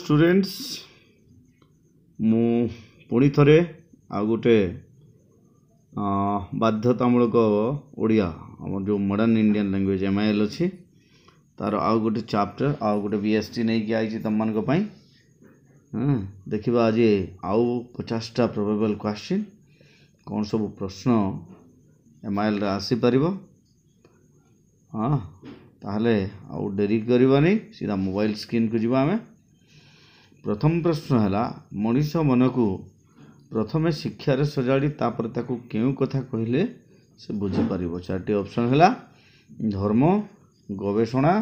students मु पुणि थे आ गोटे बाध्यतामूलक ओडिया आम जो modern Indian language M I L अच्छी तार आउ गोटे चैप्टर आ गए बी एस टी नहीं आई तुम मानी देखा आज आउ पचासटा प्रोबेबल क्वेश्चन कौन सब प्रश्न एम आई एल आसीपर हाँ तेल आउ डेरी करी सीधा मोबाइल स्क्रीन को जी आम ପ୍ରଥମ ପ୍ରଶ୍ନ ହେଲା ମଣିଷ ମନକୁ ପ୍ରଥମେ ଶିକ୍ଷାରେ ସଜାଡ଼ି ତାପରେ ତାକୁ କେଉଁ କଥା କହିଲେ ସେ ବୁଝିପାରିବ ଚାରିଟି ଅପସନ୍ ହେଲା ଧର୍ମ ଗବେଷଣା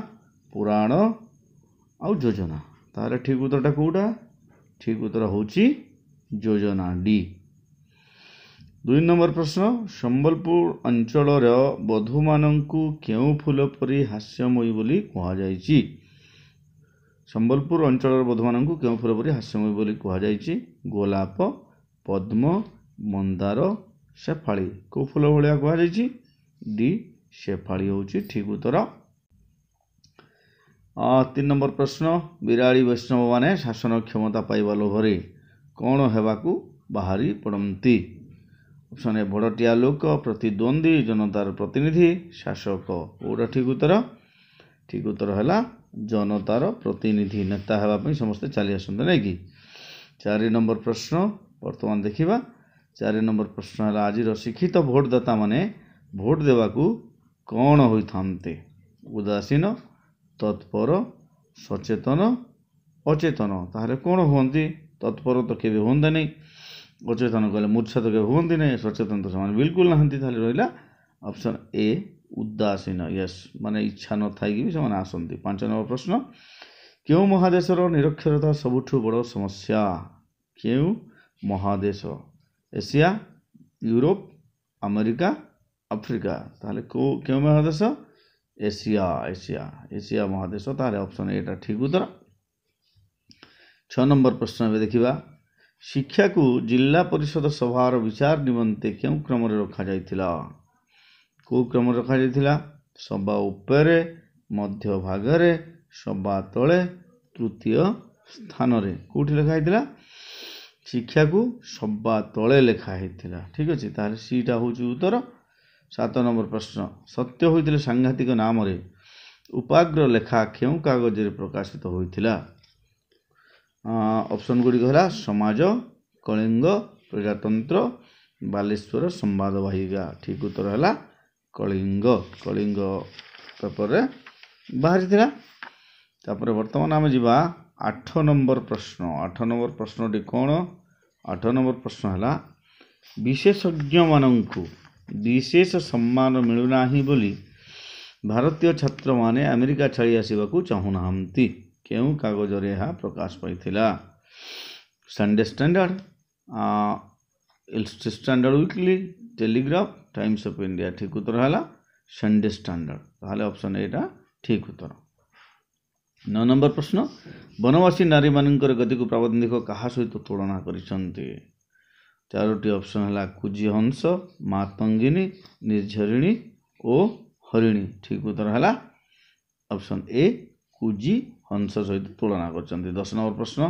ପୁରାଣ ଆଉ ଯୋଜନା ତାହେଲେ ଠିକ୍ ଉତ୍ତରଟା କେଉଁଟା ଠିକ୍ ଉତ୍ତର ହେଉଛି ଯୋଜନା ଡି ଦୁଇ ନମ୍ବର ପ୍ରଶ୍ନ ସମ୍ବଲପୁର ଅଞ୍ଚଳର ବଧୁମାନଙ୍କୁ କେଉଁ ଫୁଲ ପରି ହାସ୍ୟମୟୀ ବୋଲି କୁହାଯାଇଛି ସମ୍ବଲପୁର ଅଞ୍ଚଳର ବୋଧମାନଙ୍କୁ କେଉଁ ଫୁଲ ପରି ହାସ୍ୟମୟ ବୋଲି କୁହାଯାଇଛି ଗୋଲାପ ପଦ୍ମ ମନ୍ଦାର ଶେଫାଳି କେଉଁ ଫୁଲ ଭଳିଆ କୁହାଯାଇଛି ଡି ଶେଫାଳି ହେଉଛି ଠିକ୍ ଉତ୍ତର ତିନି ନମ୍ବର ପ୍ରଶ୍ନ ବିରାଳି ବୈଷ୍ଣବମାନେ ଶାସନ କ୍ଷମତା ପାଇବା ଲୋଭରେ କ'ଣ ହେବାକୁ ବାହାରି ପଡ଼ନ୍ତି ଅପସନ୍ ଏ ବଡ଼ଟିଆ ଲୋକ ପ୍ରତିଦ୍ୱନ୍ଦ୍ୱୀ ଜନତାର ପ୍ରତିନିଧି ଶାସକ କେଉଁଟା ଠିକ୍ ଉତ୍ତର ଠିକ୍ ଉତ୍ତର ହେଲା ଜନତାର ପ୍ରତିନିଧି ନେତା ହେବା ପାଇଁ ସମସ୍ତେ ଚାଲି ଆସନ୍ତି ନାହିଁ କି ଚାରି ନମ୍ବର ପ୍ରଶ୍ନ ବର୍ତ୍ତମାନ ଦେଖିବା ଚାରି ନମ୍ବର ପ୍ରଶ୍ନ ହେଲା ଆଜିର ଶିକ୍ଷିତ ଭୋଟଦାତାମାନେ ଭୋଟ ଦେବାକୁ କ'ଣ ହୋଇଥାନ୍ତେ ଉଦାସୀନ ତତ୍ପର ସଚେତନ ଅଚେତନ ତାହେଲେ କ'ଣ ହୁଅନ୍ତି ତତ୍ପର ତ କେବେ ହୁଅନ୍ତେ ନାହିଁ ଅଚେତନ କହିଲେ ମୂର୍ଚ୍ଛା ତ କେବେ ହୁଅନ୍ତି ନାହିଁ ସଚେତନ ତ ସେମାନେ ବିଲକୁଲ ନାହାନ୍ତି ତାହେଲେ ରହିଲା ଅପସନ୍ ଏ ଉଦାସୀନ ୟେସ୍ ମାନେ ଇଚ୍ଛା ନଥାଇକି ବି ସେମାନେ ଆସନ୍ତି ପାଞ୍ଚ ନମ୍ବର ପ୍ରଶ୍ନ କେଉଁ ମହାଦେଶର ନିରକ୍ଷରତା ସବୁଠୁ ବଡ଼ ସମସ୍ୟା କେଉଁ ମହାଦେଶ ଏସିଆ ୟୁରୋପ ଆମେରିକା ଆଫ୍ରିକା ତାହେଲେ କେଉଁ କେଉଁ ମହାଦେଶ ଏସିଆ ଏସିଆ ଏସିଆ ମହାଦେଶ ତାହାର ଅପସନ୍ ଏଇଟା ଠିକ୍ ଉତ୍ତର ଛଅ ନମ୍ବର ପ୍ରଶ୍ନ ଏବେ ଦେଖିବା ଶିକ୍ଷାକୁ ଜିଲ୍ଲା ପରିଷଦ ସଭାର ବିଚାର ନିମନ୍ତେ କେଉଁ କ୍ରମରେ ରଖାଯାଇଥିଲା କୁକ୍ରମ ରଖାଯାଇଥିଲା ସବା ଉପରେ ମଧ୍ୟଭାଗରେ ସବା ତଳେ ତୃତୀୟ ସ୍ଥାନରେ କେଉଁଠି ଲେଖା ହେଇଥିଲା ଶିକ୍ଷାକୁ ସବା ତଳେ ଲେଖା ହେଇଥିଲା ଠିକ୍ ଅଛି ତାହେଲେ ସିଟା ହେଉଛି ଉତ୍ତର ସାତ ନମ୍ବର ପ୍ରଶ୍ନ ସତ୍ୟ ହୋଇଥିଲେ ସାଂଘାତିକ ନାମରେ ଉପାଗ୍ର ଲେଖା କେଉଁ କାଗଜରେ ପ୍ରକାଶିତ ହୋଇଥିଲା ଅପସନ୍ ଗୁଡ଼ିକ ହେଲା ସମାଜ କଳିଙ୍ଗ ପ୍ରଜାତନ୍ତ୍ର ବାଲେଶ୍ୱର ସମ୍ବାଦବାହିକା ଠିକ୍ ଉତ୍ତର ହେଲା कलिंग कलिंग पेपर रे बाहरी तापर वर्तमान आम जी आठ नंबर प्रश्न आठ नंबर प्रश्न टी कौन आठ नंबर प्रश्न है विशेषज्ञ मान विशेष सम्मान मिलूना बोली भारतीय छात्र माने अमेरिका छाई आसवाक चाहूना क्यों कागज प्रकाश पाई Sunday Standard Standard Weekly Telegraph Times of India ଠିକ୍ ଉତ୍ତର ହେଲା ସଣ୍ଡେ ଷ୍ଟାଣ୍ଡାର୍ଡ଼ ତାହେଲେ ଅପସନ୍ ଏଇଟା ଠିକ୍ ଉତ୍ତର ନଅ ନମ୍ବର ପ୍ରଶ୍ନ ବନବାସୀ ନାରୀମାନଙ୍କର ଗତିକୁ ପ୍ରାବନ୍ଧିକ କାହା ସହିତ ତୁଳନା କରିଛନ୍ତି ଚାରୋଟି ଅପସନ୍ ହେଲା କୁଜି ହଂସ ମାତଙ୍ଗିନୀ ନିର୍ଝରିଣୀ ଓ ହରିଣୀ ଠିକ୍ ଉତ୍ତର ହେଲା ଅପସନ୍ ଏ କୁଜି ହଂସ ସହିତ ତୁଳନା କରିଛନ୍ତି ଦଶ ନମ୍ବର ପ୍ରଶ୍ନ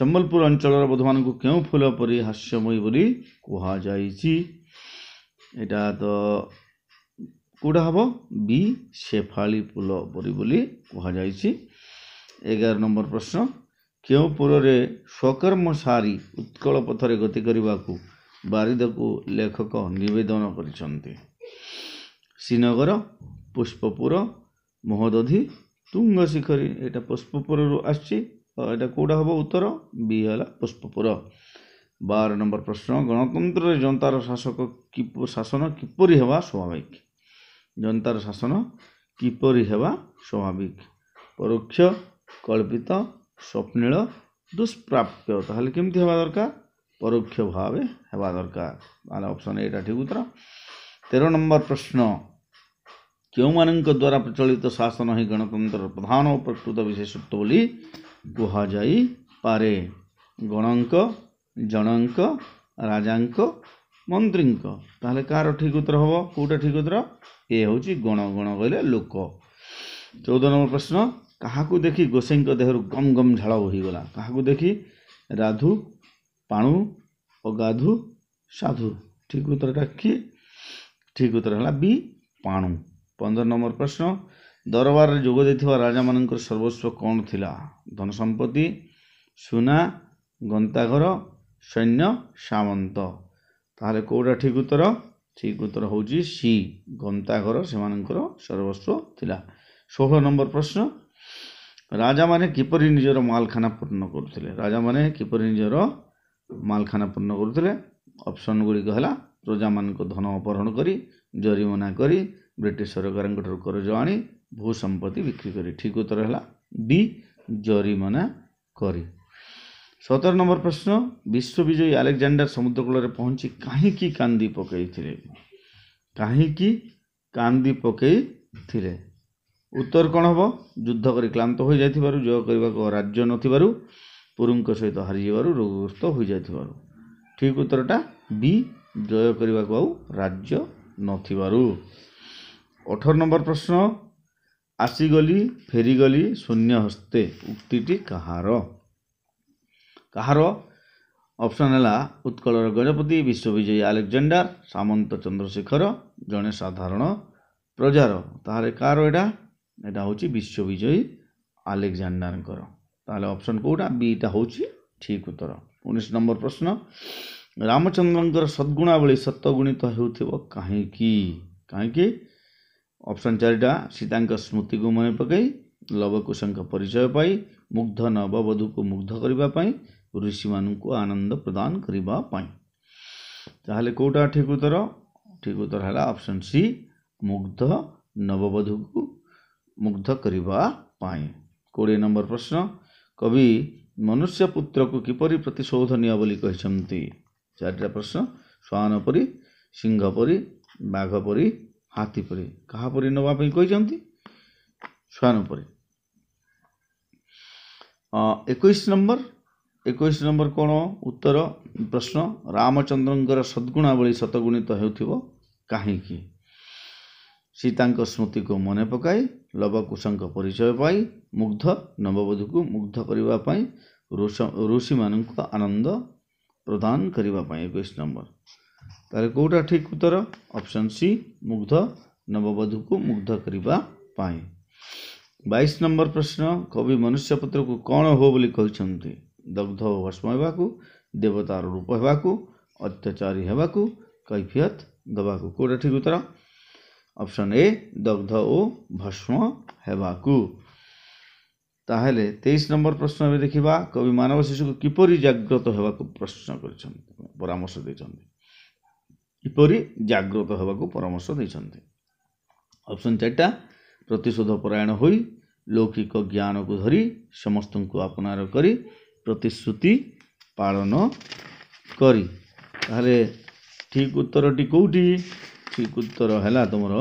ସମ୍ବଲପୁର ଅଞ୍ଚଳର ବୋଧମାନଙ୍କୁ କେଉଁ ଫୁଲ ପରି ହାସ୍ୟମୟୀ ବୋଲି କୁହାଯାଇଛି এটা ତ କେଉଁଟା ହେବ ବି ଶେଫାଳି ଫୁଲ ପରି ବୋଲି କୁହାଯାଇଛି ଏଗାର ନମ୍ବର ପ୍ରଶ୍ନ କେଉଁ ପୁରରେ ସ୍ୱକର୍ମ ସାରି ଉତ୍କଳ ପଥରେ ଗତି କରିବାକୁ ବାରିଦକୁ ଲେଖକ ନିବେଦନ କରିଛନ୍ତି ଶ୍ରୀନଗର ପୁଷ୍ପପୁର ମହୋଦଧି ତୁଙ୍ଗ ଶିଖରୀ ଏଇଟା ପୁଷ୍ପପୁରରୁ ଆସିଛି ଆଉ ଏଇଟା କେଉଁଟା ହେବ ଉତ୍ତର ବି ହେଲା ପୁଷ୍ପପୁର बार नंबर प्रश्न गणतंत्र जनतार शासक शासन किपर होगा स्वाभाविक जनतार शासन किपर होगा स्वाभाविक परोक्ष कल्पित स्वप्नील दुष्प्राप्य कमी हवा दरकार परोक्ष भाव होगा दरकार अप्सन यहाँ ठीक उत्तर तेर नंबर प्रश्न क्यों द्वारा प्रचलित शासन ही गणतंत्र प्रधान और प्रकृत विशेषत्वी कह जा पारे ଜଣଙ୍କ ରାଜାଙ୍କ ମନ୍ତ୍ରୀଙ୍କ ତାହେଲେ କାହାର ଠିକ୍ ଉତ୍ତର ହେବ କେଉଁଟା ଠିକ୍ ଉତ୍ତର ଏ ହେଉଛି ଗଣ ଗଣ କହିଲେ ଲୋକ ଚଉଦ ନମ୍ବର ପ୍ରଶ୍ନ କାହାକୁ ଦେଖି ଗୋସେଇଙ୍କ ଦେହରୁ ଗମ୍ ଗମ୍ ଝାଳ ହୋଇଗଲା କାହାକୁ ଦେଖି ରାଧୁ ପାଣୁ ଅଗାଧୁ ସାଧୁ ଠିକ୍ ଉତ୍ତରଟା କି ଠିକ୍ ଉତ୍ତର ହେଲା ବି ପାଣୁ ପନ୍ଦର ନମ୍ବର ପ୍ରଶ୍ନ ଦରବାରରେ ଯୋଗ ଦେଇଥିବା ରାଜାମାନଙ୍କର ସର୍ବସ୍ୱ କ'ଣ ଥିଲା ଧନ ସମ୍ପତ୍ତି ସୁନା ଗନ୍ତାଘର সৈন্য ସାମନ୍ତ ତାହେଲେ କେଉଁଟା ଠିକ୍ ଉତ୍ତର ଠିକ୍ ଉତ୍ତର ହେଉଛି ସି ଗନ୍ତାଘର ସେମାନଙ୍କର ସର୍ବସ୍ୱ ଥିଲା ଷୋହଳ ନମ୍ବର ପ୍ରଶ୍ନ ରାଜାମାନେ କିପରି ନିଜର ମାଲଖାନା ପୂର୍ଣ୍ଣ କରୁଥିଲେ ରାଜାମାନେ କିପରି ନିଜର ମାଲଖାନା ପୂର୍ଣ୍ଣ କରୁଥିଲେ ଅପସନ୍ ଗୁଡ଼ିକ ହେଲା ପ୍ରଜାମାନଙ୍କ ଧନ ଅପହରଣ କରି ଜରିମାନା କରି ବ୍ରିଟିଶ ସରକାରଙ୍କ ଠାରୁ କରଜ ଆଣି ଭୂ ସମ୍ପତ୍ତି ବିକ୍ରି କରି ଠିକ୍ ଉତ୍ତର ହେଲା ବି ଜରିମାନା କରି ସତର ନମ୍ବର ପ୍ରଶ୍ନ ବିଶ୍ୱ ବିଜୟୀ ଆଲେକଜାଣ୍ଡାର ସମୁଦ୍ରକୂଳରେ ପହଞ୍ଚି କାହିଁକି କାନ୍ଦି ପକାଇଥିଲେ କାହିଁକି କାନ୍ଦି ପକାଇଥିଲେ ଉତ୍ତର କ'ଣ ହେବ ଯୁଦ୍ଧ କରି କ୍ଲାନ୍ତ ହୋଇଯାଇଥିବାରୁ ଯୋଗ କରିବାକୁ ରାଜ୍ୟ ନଥିବାରୁ ପୁରୁଙ୍କ ସହିତ ହାରିଯିବାରୁ ରୋଗଗ୍ରସ୍ତ ହୋଇଯାଇଥିବାରୁ ଠିକ୍ ଉତ୍ତରଟା ବି ଜୟ କରିବାକୁ ଆଉ ରାଜ୍ୟ ନଥିବାରୁ ଅଠର ନମ୍ବର ପ୍ରଶ୍ନ ଆସିଗଲି ଫେରିଗଲି ଶୂନ୍ୟ ହସ୍ତେ ଉକ୍ତିଟି କାହାର କାହାର ଅପସନ୍ ହେଲା ଉତ୍କଳର ଗଜପତି ବିଶ୍ୱବିଜୟୀ ଆଲେକ୍ଜାଣ୍ଡାର ସାମନ୍ତ ଚନ୍ଦ୍ରଶେଖର ଜଣେ ସାଧାରଣ ପ୍ରଜାର ତାହେଲେ କାହାର ଏଇଟା ଏଇଟା ହେଉଛି ବିଶ୍ୱବିଜୟୀ ଆଲେକ୍ଜାଣ୍ଡାରଙ୍କର ତାହେଲେ ଅପସନ୍ କେଉଁଟା ବିଟା ହେଉଛି ଠିକ୍ ଉତ୍ତର ଉଣେଇଶ ନମ୍ବର ପ୍ରଶ୍ନ ରାମଚନ୍ଦ୍ରଙ୍କର ସଦ୍ଗୁଣାବଳୀ ସତ୍ୱଗୁଣିତ ହେଉଥିବ କାହିଁକି କାହିଁକି ଅପସନ୍ ଚାରିଟା ସୀତାଙ୍କ ସ୍ମୃତିକୁ ମନେ ପକାଇ ଲବକୁଶଙ୍କ ପରିଚୟ ପାଇ ମୁଗ୍ଧ ନବବଧୂକୁ ମୁଗ୍ଧ କରିବା ପାଇଁ ଋଷିମାନଙ୍କୁ ଆନନ୍ଦ ପ୍ରଦାନ କରିବା ପାଇଁ ତାହେଲେ କେଉଁଟା ଠିକ ଉତ୍ତର ଠିକ ଉତ୍ତର ହେଲା ଅପସନ୍ ସି ମୁଗ୍ଧ ନବବଧୂକୁ ମୁଗ୍ଧ କରିବା ପାଇଁ କୋଡ଼ିଏ ନମ୍ବର ପ୍ରଶ୍ନ କବି ମନୁଷ୍ୟ ପୁତ୍ରକୁ କିପରି ପ୍ରତିଶୋଧ ନିଅ ବୋଲି କହିଛନ୍ତି ଚାରିଟା ପ୍ରଶ୍ନ ଶ୍ୱାନ ପରି ସିଂହ ପରି ବାଘ ପରି ହାତୀ ପରି କାହା ପରି ନେବା ପାଇଁ କହିଛନ୍ତି ଶ୍ୱାନ ପରି ଏକୋଇଶ ନମ୍ବର ଏକୋଇଶ ନମ୍ବର କ'ଣ ଉତ୍ତର ପ୍ରଶ୍ନ ରାମଚନ୍ଦ୍ରଙ୍କର ସଦ୍ଗୁଣାବଳୀ ଶତଗୁଣିତ ହେଉଥିବ କାହିଁକି ସୀତାଙ୍କ ସ୍ମୃତିକୁ ମନେ ପକାଇ ଲବକୁଶଙ୍କ ପରିଚୟ ପାଇ ମୁଗ୍ଧ ନବବଧୂକୁ ମୁଗ୍ଧ କରିବା ପାଇଁ ଋଷିମାନଙ୍କୁ ଆନନ୍ଦ ପ୍ରଦାନ କରିବା ପାଇଁ ଏକୋଇଶ ନମ୍ବର ତାହେଲେ କେଉଁଟା ଠିକ୍ ଉତ୍ତର ଅପସନ୍ ସି ମୁଗ୍ଧ ନବବଧୂକୁ ମୁଗ୍ଧ କରିବା ପାଇଁ ବାଇଶ ନମ୍ବର ପ୍ରଶ୍ନ କବି ମନୁଷ୍ୟପୁତ୍ରକୁ କ'ଣ ହୁଅ ବୋଲି କହିଛନ୍ତି दग्ध और भस्म होगा देवतार रूप होगा अत्याचारी होगा कैफियत दवा को कौटा ठीक उत्तर ऑप्शन ए दग्ध और भस्म ताहले तेईस नंबर प्रश्न में देखा कवि मानव शिशु को किपर जाग्रत हो प्रश्न करामर्श दे किपर जाग्रत होगा परामर्श देपशन चार्टा प्रतिशोध परायण हो लौकिक ज्ञान को धरी समस्त को आपनार करी ପ୍ରତିଶ୍ରୁତି ପାଳନ କରି ତାହେଲେ ଠିକ ଉତ୍ତରଟି କେଉଁଠି ଠିକ ଉତ୍ତର ହେଲା ତୁମର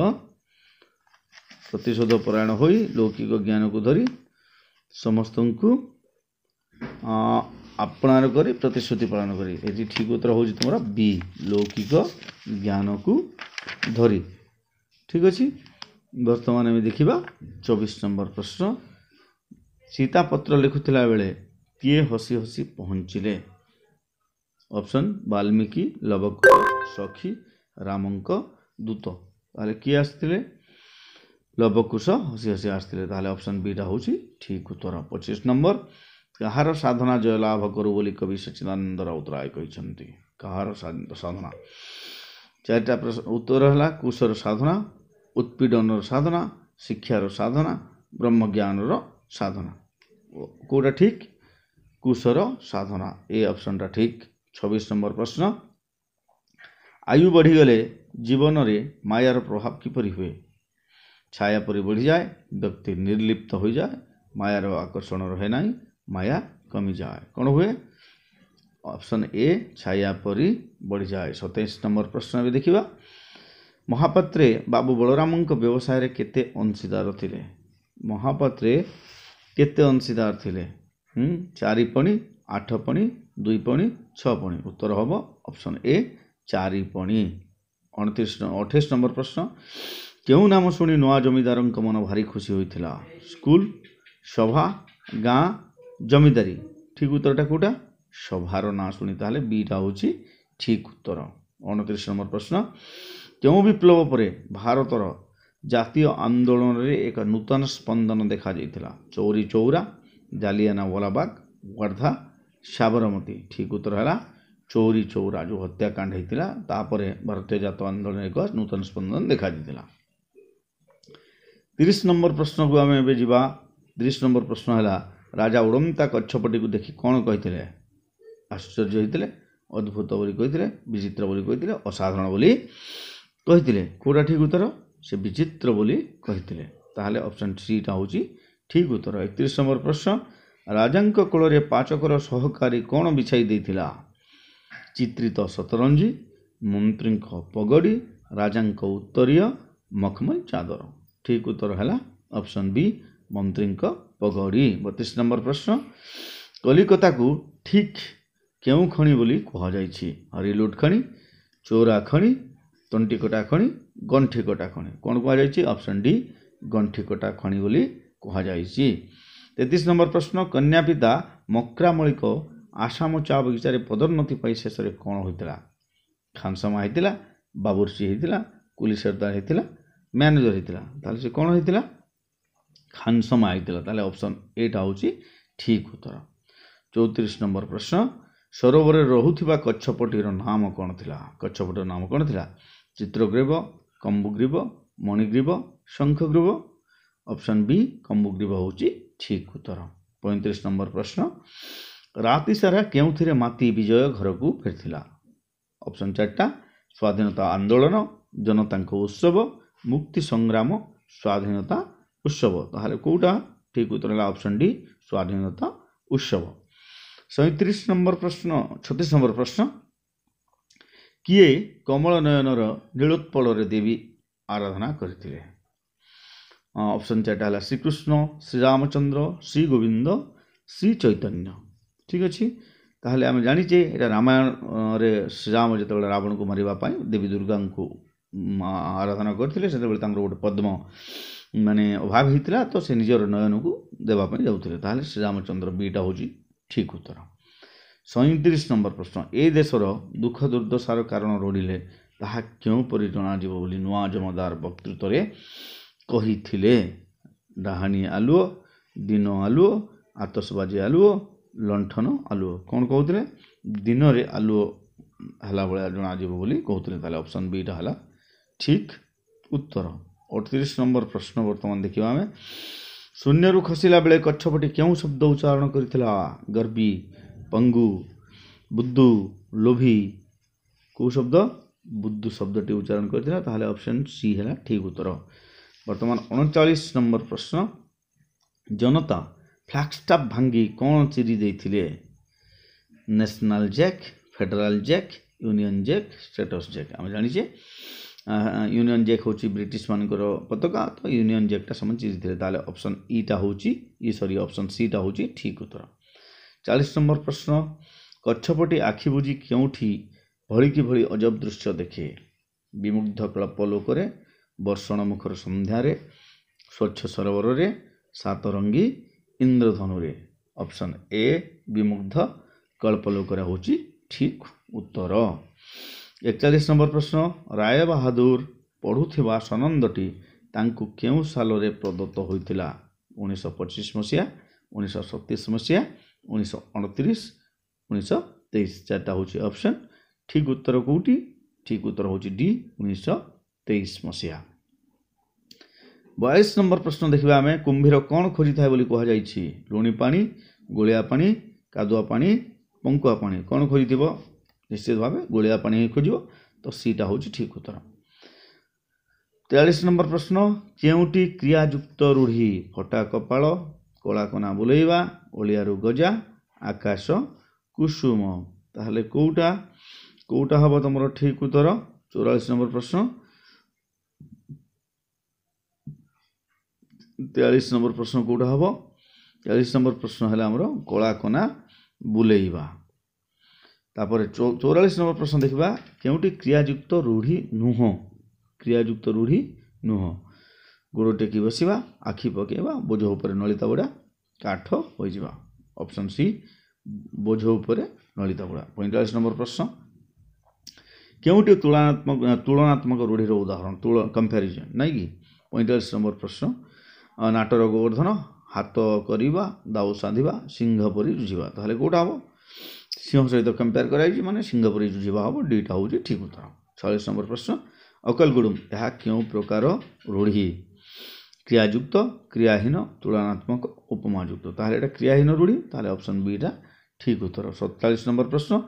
ପ୍ରତିଶୋଧ ପରାୟଣ ହୋଇ ଲୌକିକ ଜ୍ଞାନକୁ ଧରି ସମସ୍ତଙ୍କୁ ଆପଣାର କରି ପ୍ରତିଶ୍ରୁତି ପାଳନ କରି ଏଠି ଠିକ ଉତ୍ତର ହେଉଛି ତୁମର ବି ଲୌକିକ ଜ୍ଞାନକୁ ଧରି ଠିକ ଅଛି ବର୍ତ୍ତମାନ ଆମେ ଦେଖିବା ଚବିଶ ନମ୍ବର ପ୍ରଶ୍ନ ସୀତା ପତ୍ର ଲେଖୁଥିଲା ବେଳେ କିଏ ହସି ହସି ପହଞ୍ଚିଲେ ଅପସନ୍ ବାଲ୍ମୀକି ଲବକ ସଖୀ ରାମଙ୍କ ଦୂତ ତାହେଲେ କିଏ ଆସିଥିଲେ ଲବକୁଶ ହସି ହସି ଆସିଥିଲେ ତାହେଲେ ଅପସନ୍ ବିଟା ହେଉଛି ଠିକ୍ ଉତ୍ତର ପଚିଶ ନମ୍ବର କାହାର ସାଧନା ଜୟଲାଭ କରୁ ବୋଲି କବି ସଚିଦାନନ୍ଦ ରାଉତରାୟ କହିଛନ୍ତି କାହାର ସାଧନା ଚାରିଟା ଉତ୍ତର ହେଲା କୁଶର ସାଧନା ଉତ୍ପୀଡ଼ନର ସାଧନା ଶିକ୍ଷାର ସାଧନା ବ୍ରହ୍ମଜ୍ଞାନର ସାଧନା କେଉଁଟା ଠିକ୍ କୁଶର ସାଧନା ଏ ଅପସନ୍ଟା ଠିକ୍ ଛବିଶ ନମ୍ବର ପ୍ରଶ୍ନ ଆୟୁ ବଢ଼ିଗଲେ ଜୀବନରେ ମାୟାର ପ୍ରଭାବ କିପରି ହୁଏ ଛାୟା ପରି ବଢ଼ିଯାଏ ବ୍ୟକ୍ତି ନିର୍ଲିପ୍ତ ହୋଇଯାଏ ମାୟାର ଆକର୍ଷଣ ରହେ ନାହିଁ ମାୟା କମିଯାଏ କ'ଣ ହୁଏ ଅପସନ୍ ଏ ଛାୟା ପରି ବଢ଼ିଯାଏ ସତେଇଶ ନମ୍ବର ପ୍ରଶ୍ନ ଏବେ ଦେଖିବା ମହାପାତ୍ରେ ବାବୁ ବଳରାମଙ୍କ ବ୍ୟବସାୟରେ କେତେ ଅଂଶୀଦାର ଥିଲେ ମହାପାତ୍ରେ କେତେ ଅଂଶୀଦାର ଥିଲେ ଚାରି ପଣି ଆଠ ପଣି ଦୁଇ ପଣି ଛଅ ପଣି ଉତ୍ତର ହେବ ଅପସନ୍ ଏ ଚାରି ପଣି ଅଣତିରିଶ ଅଠେଇଶ ନମ୍ବର ପ୍ରଶ୍ନ କେଉଁ ନାମ ଶୁଣି ନୂଆ ଜମିଦାରଙ୍କ ମନ ଭାରି ଖୁସି ହୋଇଥିଲା ସ୍କୁଲ ସଭା ଗାଁ ଜମିଦାରୀ ଠିକ୍ ଉତ୍ତରଟା କେଉଁଟା ସଭାର ନାଁ ଶୁଣି ତାହେଲେ ବିଟା ହେଉଛି ଠିକ୍ ଉତ୍ତର ଅଣତିରିଶ ନମ୍ବର ପ୍ରଶ୍ନ କେଉଁ ବିପ୍ଳବ ପରେ ଭାରତର ଜାତୀୟ ଆନ୍ଦୋଳନରେ ଏକ ନୂତନ ସ୍ପନ୍ଦନ ଦେଖାଯାଇଥିଲା ଚୌରୀ ଚଉରା जालियानावाला बाग वर्धा ସାବରମତୀ ଠିକ୍ ଉତ୍ତର ହେଲା ଚୌରୀ ଚଉରା ଯେଉଁ ହତ୍ୟାକାଣ୍ଡ ହେଇଥିଲା ତାପରେ ଭାରତୀୟ ଜାତୀୟ ଆନ୍ଦୋଳନରେ ଏକ ନୂତନ ସ୍ପନ୍ଦନ ଦେଖାଯାଇଥିଲା ତିରିଶ ନମ୍ବର ପ୍ରଶ୍ନକୁ ଆମେ ଏବେ ଯିବା ତିରିଶ ନମ୍ବର ପ୍ରଶ୍ନ ହେଲା ରାଜା ଉଡ଼ନ୍ତା କଚ୍ଛପଟିକୁ ଦେଖି କ'ଣ କହିଥିଲେ ଆଶ୍ଚର୍ଯ୍ୟ ହୋଇଥିଲେ ଅଦ୍ଭୁତ ବୋଲି କହିଥିଲେ ବିଚିତ୍ର ବୋଲି କହିଥିଲେ ଅସାଧାରଣ ବୋଲି କହିଥିଲେ କେଉଁଟା ଠିକ୍ ଉତ୍ତର ସେ ବିଚିତ୍ର ବୋଲି କହିଥିଲେ ତାହେଲେ ଅପସନ୍ ସିଟା ହେଉଛି ଠିକ୍ ଉତ୍ତର ଏକତିରିଶ ନମ୍ବର ପ୍ରଶ୍ନ ରାଜାଙ୍କ କୋଳରେ ପାଚକର ସହକାରୀ କ'ଣ ବିଛାଇ ଦେଇଥିଲା ଚିତ୍ରିତ ଶତରଞ୍ଜି ମନ୍ତ୍ରୀଙ୍କ ପଗଡ଼ି ରାଜାଙ୍କ ଉତ୍ତରୀୟ ମଖମଲ ଚାଦର ଠିକ୍ ଉତ୍ତର ହେଲା ଅପସନ୍ ବି ମନ୍ତ୍ରୀଙ୍କ ପଗଡ଼ି ବତିଶ ନମ୍ବର ପ୍ରଶ୍ନ କଲିକତାକୁ ଠିକ୍ କେଉଁ ଖଣି ବୋଲି କୁହାଯାଇଛି ହରିଲୁଟ୍ ଖଣି ଚୋରା ଖଣି ତଣ୍ଟିକଟା ଖଣି ଗଣ୍ଠିକଟା ଖଣି କ'ଣ କୁହାଯାଇଛି ଅପସନ୍ ଡି ଗଣ୍ଠିକଟା ଖଣି ବୋଲି କୁହାଯାଇଛି ତେତିଶ ନମ୍ବର ପ୍ରଶ୍ନ କନ୍ୟା ପିତା ମକ୍ରାମୌଳିକ ଆସାମ ଚା ବଗିଚାରେ ପଦୋନ୍ନତି ପାଇଁ ଶେଷରେ କ'ଣ ହୋଇଥିଲା ଖାନସମା ହୋଇଥିଲା ବାବୁର୍ସି ହୋଇଥିଲା କୁଲି ସର୍ଦ୍ଦାର ହୋଇଥିଲା ମ୍ୟାନେଜର ହୋଇଥିଲା ତାହେଲେ ସେ କ'ଣ ହୋଇଥିଲା ଖାନସମା ହୋଇଥିଲା ତାହେଲେ ଅପସନ୍ ଏଇଟା ହେଉଛି ଠିକ୍ ଉତ୍ତର ଚଉତିରିଶ ନମ୍ବର ପ୍ରଶ୍ନ ସରୋବରରେ ରହୁଥିବା କଚ୍ଛପଟିର ନାମ କ'ଣ ଥିଲା କଚ୍ଛପଟିର ନାମ କ'ଣ ଥିଲା ଚିତ୍ରଗ୍ରୀବ କମ୍ବୁଗ୍ରୀବ ମଣିଗ୍ରୀବ ଶଙ୍ଖଗ୍ରୀବ ଅପସନ୍ ବି କମ୍ବୁଗ୍ରୀବ ହେଉଛି ଠିକ୍ ଉତ୍ତର ପଇଁତିରିଶ ନମ୍ବର ପ୍ରଶ୍ନ ରାତି ସାରା କେଉଁଥିରେ ମାତି ବିଜୟ ଘରକୁ ଫେରିଥିଲା ଅପସନ୍ ଚାରିଟା ସ୍ୱାଧୀନତା ଆନ୍ଦୋଳନ ଜନତାଙ୍କ ଉତ୍ସବ ମୁକ୍ତି ସଂଗ୍ରାମ ସ୍ୱାଧୀନତା ଉତ୍ସବ ତାହେଲେ କେଉଁଟା ଠିକ୍ ଉତ୍ତର ହେଲା ଅପସନ୍ ଡି ସ୍ୱାଧୀନତା ଉତ୍ସବ ସଇଁତିରିଶ ନମ୍ବର ପ୍ରଶ୍ନ ଛତିଶ ନମ୍ବର ପ୍ରଶ୍ନ କିଏ କମଳ ନୟନର ନୀଳୋତ୍ପଳରେ ଦେବୀ ଆରାଧନା କରିଥିଲେ অপশন চটালা শ্রীকৃষ্ণ শ্রীরামচন্দ্র শ্রী গোবিন্দ শ্রী চৈতন্য ঠিক আছে তাহলে আমি জানিছে এটা রামায়ণ রে শ্রীরাম যখন রাবণক মারিবা পাই দেবী দুর্গাংকু আরাধনা গৰثله শতবিলtangৰ ওড পদ্ম মানে অভাব হিতলা তো সে নিজৰ নয়নক দেবা পাই যাওতে তাহলে শ্রীরামচন্দ্র বিটা হজি ঠিক উত্তৰ 37 নম্বৰ প্ৰশ্ন এই দেশৰ দুখ দুৰ্দশাৰ কাৰণ ৰঢ়িলে তাহা কিউ পৰিজনা দিব বুলি নৱ জমাদার ভক্ততৰে कही डाहाणी आलुओ दिन आलुओ आतसबाजी आलुओ लंठन आलुओ कौन कहते दिन में आलुओ हला भाया जनाजी बोली कहते हैं अप्सन बीटा है ठीक उत्तर अठतीस नंबर प्रश्न बर्तमान देखा आम शून्य रु खसला बेले कच्छपटी के शब्द उच्चारण कर गर्वी पंगु बुद्धु लोभी कौ शब्द बुद्धु शब्द टी उच्चारण करपसन सी है ठीक उत्तर ବର୍ତ୍ତମାନ ଅଣଚାଳିଶ ନମ୍ବର ପ୍ରଶ୍ନ ଜନତା ଫ୍ଲାଗଷ୍ଟାଫ୍ ଭାଙ୍ଗି କ'ଣ ଚିରି ଦେଇଥିଲେ national jack federal jack union jack states jack ଆମେ ଜାଣିଛେ ୟୁନିୟନ୍ ଜ୍ୟାକ୍ ହେଉଛି ବ୍ରିଟିଶମାନଙ୍କର ପତାକା ତ ୟୁନିୟନ୍ ଜ୍ୟାକ୍ଟା ସେମାନେ ଚିରିଥିଲେ ତାହେଲେ ଅପସନ୍ ଇଟା ହେଉଛି ଇ ସରି ଅପସନ୍ ସିଟା ହେଉଛି ଠିକ୍ ଉତ୍ତର ଚାଳିଶ ନମ୍ବର ପ୍ରଶ୍ନ କଚ୍ଛପଟି ଆଖି ବୁଜି କେଉଁଠି ଭଳିକି ଭଳି ଅଜବ ଦୃଶ୍ୟ ଦେଖେ ବିମୁଗ୍ଧ କଳ୍ପ ଲୋକରେ ବର୍ଷଣ ମୁଖର ସନ୍ଧ୍ୟାରେ ସ୍ୱଚ୍ଛ ସରୋବରରେ ସାତ ରଙ୍ଗୀ ଇନ୍ଦ୍ରଧନୁରେ ଅପସନ୍ ଏ ବିମୁଗ୍ଧ କଳ୍ପଲୋକରେ ହେଉଛି ଠିକ୍ ଉତ୍ତର ଏକଚାଳିଶ ନମ୍ବର ପ୍ରଶ୍ନ ରାୟ ବାହାଦୁର ପଢ଼ୁଥିବା ସନନ୍ଦଟି ତାଙ୍କୁ କେଉଁ ସାଲରେ ପ୍ରଦତ୍ତ ହୋଇଥିଲା ଉଣେଇଶହ ପଚିଶ ମସିହା ଉଣେଇଶହ ସତେଇଶ ମସିହା ଉଣେଇଶହ ଅଣତିରିଶ ଉଣେଇଶହ ତେଇଶ ଚାରିଟା ହେଉଛି ଅପସନ୍ ଠିକ୍ ଉତ୍ତର କେଉଁଠି ଠିକ୍ ଉତ୍ତର ହେଉଛି ଡି ଉଣେଇଶହ ତେଇଶ ମସିହା ବୟାଳିଶ ନମ୍ବର ପ୍ରଶ୍ନ ଦେଖିବା ଆମେ କୁମ୍ଭୀର କ'ଣ ଖୋଜିଥାଏ ବୋଲି କୁହାଯାଇଛି ଲୁଣି ପାଣି ଗୋଳିଆ ପାଣି କାଦୁଆ ପାଣି ପଙ୍କୁଆ ପାଣି କ'ଣ ଖୋଜିଥିବ ନିଶ୍ଚିତ ଭାବେ ଗୋଳିଆ ପାଣି ହିଁ ଖୋଜିବ ତ ସେଇଟା ହେଉଛି ଠିକ୍ ଉତ୍ତର ତେୟାଳିଶ ନମ୍ବର ପ୍ରଶ୍ନ କେଉଁଟି କ୍ରିୟାଯୁକ୍ତ ରୂଢ଼ି ଫଟା କପାଳ କଳାକନା ବୁଲେଇବା ଓଳିଆରୁ ଗଜା ଆକାଶ କୁସୁମ ତାହେଲେ କେଉଁଟା କେଉଁଟା ହେବ ତୁମର ଠିକ୍ ଉତ୍ତର ଚଉରାଳିଶ ନମ୍ବର ପ୍ରଶ୍ନ ତେୟାଳିଶ ନମ୍ବର ପ୍ରଶ୍ନ କେଉଁଟା ହେବ ତେୟାଳିଶ ନମ୍ବର ପ୍ରଶ୍ନ ହେଲା ଆମର କଳାକନା ବୁଲେଇବା ତାପରେ ଚଉରାଳିଶ ନମ୍ବର ପ୍ରଶ୍ନ ଦେଖିବା କେଉଁଠି କ୍ରିୟାଯୁକ୍ତ ରୂଢ଼ି ନୁହଁ କ୍ରିୟାଯୁକ୍ତ ରୂଢ଼ି ନୁହଁ ଗୋଡ଼ ଟେକି ବସିବା ଆଖି ପକାଇବା ବୋଝ ଉପରେ ନଳିତା ବୁଡ଼ା କାଠ ହୋଇଯିବା ଅପସନ୍ ସି ବୋଝ ଉପରେ ନଳିତା ବୁଡ଼ା ପଇଁଚାଳିଶ ନମ୍ବର ପ୍ରଶ୍ନ କେଉଁଠି ତୁଳନାତ୍ମକ ତୁଳନାତ୍ମକ ରୂଢ଼ିର ଉଦାହରଣ ତୁଳ କମ୍ପାରିଜନ୍ ନାଇଁ କି ପଇଁଚାଳିଶ ନମ୍ବର ପ୍ରଶ୍ନ नाटर गोवर्धन हाथ करवा दाऊ साधवा सिंहपुरी जुझा तो कौटा हम सिंह सहित कंपेयर कर सिंहपुरी जुझा हम दुईटा हूँ ठीक उत्तर छयास नंबर प्रश्न अकलगुड़ यह क्यों प्रकार रूढ़ी क्रियाजुक्त क्रियाहीन तुलनात्मक उपमाजुक्त क्रियाहीन रूढ़ी तेल अप्सन बीटा ठीक उत्तर सत्तालीस नंबर प्रश्न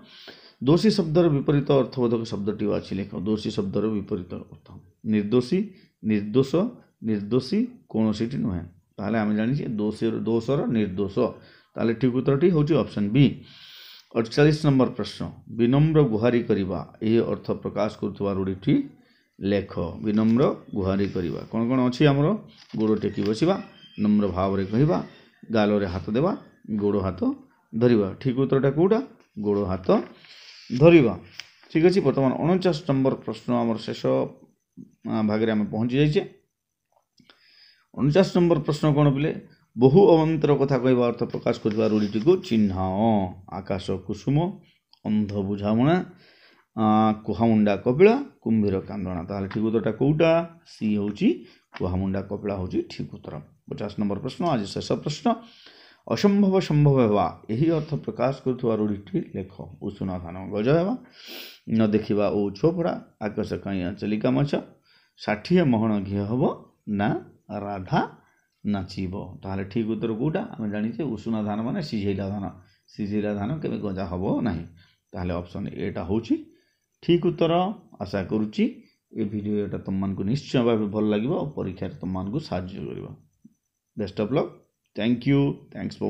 दोषी शब्दर विपरीत अर्थबोधक शब्द टी अच्छी लिख दोषी शब्दर विपरीत अर्थ निर्दोषी निर्दोष निर्दोषी कौन कौनसीटी नुहे ताल आम जानी दोष दोष निर्दोष ताल ठीक उत्तर टी हूँ अप्सन बी अड़चाश नंबर प्रश्न विनम्र गुहारी करवा यह अर्थ प्रकाश कर रूढ़ीटी लेख विनम्र गुहारी करवा कौन कौन अच्छी आमर गोड़ टेक बसवा नम्र भाव कह गाल हाथ देवा गोड़ हाथ धरवा ठीक उत्तरटा कौटा गोड़ हाथ धरवा ठीक अच्छे बर्तमान उनचास नंबर प्रश्न आम शेष भाग में पहुँची जाइए ଅଣଚାଶ ନମ୍ବର ପ୍ରଶ୍ନ କ'ଣ ବୋଲେ ବହୁ ଅମନ୍ତର କଥା କହିବା ଅର୍ଥ ପ୍ରକାଶ କରୁଥିବା ରୂଢ଼ିଟିକୁ ଚିହ୍ନାଅ ଆକାଶ କୁସୁମ ଅନ୍ଧ ବୁଝାମଣା କୁହାମୁଣ୍ଡା କପିଳା କୁମ୍ଭୀର କାନ୍ଦଣା ତାହେଲେ ଠିକ୍ ଉତ୍ତରଟା କେଉଁଟା ସି ହେଉଛି କୁହାମୁଣ୍ଡା କପିଳା ହେଉଛି ଠିକ୍ ଉତ୍ତର ପଚାଶ ନମ୍ବର ପ୍ରଶ୍ନ ଆଜି ଶେଷ ପ୍ରଶ୍ନ ଅସମ୍ଭବ ସମ୍ଭବ ହେବା ଏହି ଅର୍ଥ ପ୍ରକାଶ କରୁଥିବା ରୂଢ଼ିଟି ଲେଖ ଉଷୁନା ଧାନ ଗଜ ହେବା ନ ଦେଖିବା ଓ ଛୋପଡ଼ା ଆକାଶ କାଇଁ ଆଞ୍ଚଲିକା ମାଛ ଷାଠିଏ ମହଣ ଘିଅ ହେବ ନା राधा नाचब तेल ठीक उत्तर कौटा आम जाने उषुना धान मान सीझेला धान सीझेला धान के गजा हम ना तो अपसन एटा हो ठीक उत्तर आशा करीडियोटा तुम मानक निश्चय भाव भल लगे और परीक्षा तुम मानक साहय कर best of luck thank you thanks